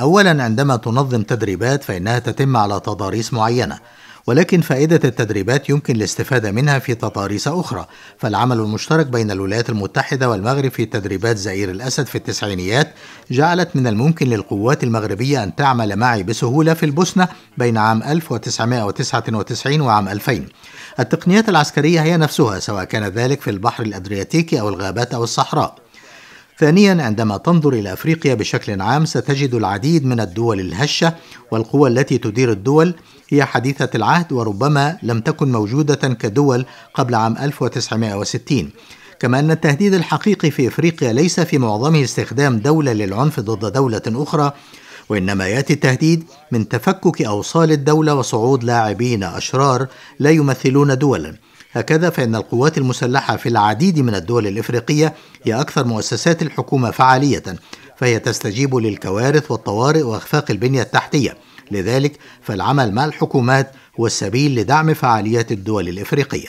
اولا عندما تنظم تدريبات فانها تتم على تضاريس معينه ولكن فائده التدريبات يمكن الاستفاده منها في تضاريس اخرى فالعمل المشترك بين الولايات المتحده والمغرب في تدريبات زئير الاسد في التسعينيات جعلت من الممكن للقوات المغربيه ان تعمل معي بسهوله في البوسنه بين عام 1999 وعام 2000 التقنيات العسكريه هي نفسها سواء كان ذلك في البحر الادرياتيكي او الغابات او الصحراء ثانيا عندما تنظر الى افريقيا بشكل عام ستجد العديد من الدول الهشه والقوى التي تدير الدول هي حديثه العهد وربما لم تكن موجوده كدول قبل عام 1960 كما ان التهديد الحقيقي في افريقيا ليس في معظمه استخدام دوله للعنف ضد دوله اخرى وانما ياتي التهديد من تفكك اوصال الدوله وصعود لاعبين اشرار لا يمثلون دولا هكذا فإن القوات المسلحة في العديد من الدول الإفريقية هي أكثر مؤسسات الحكومة فعالية فهي تستجيب للكوارث والطوارئ وإخفاق البنية التحتية لذلك فالعمل مع الحكومات هو السبيل لدعم فعاليات الدول الإفريقية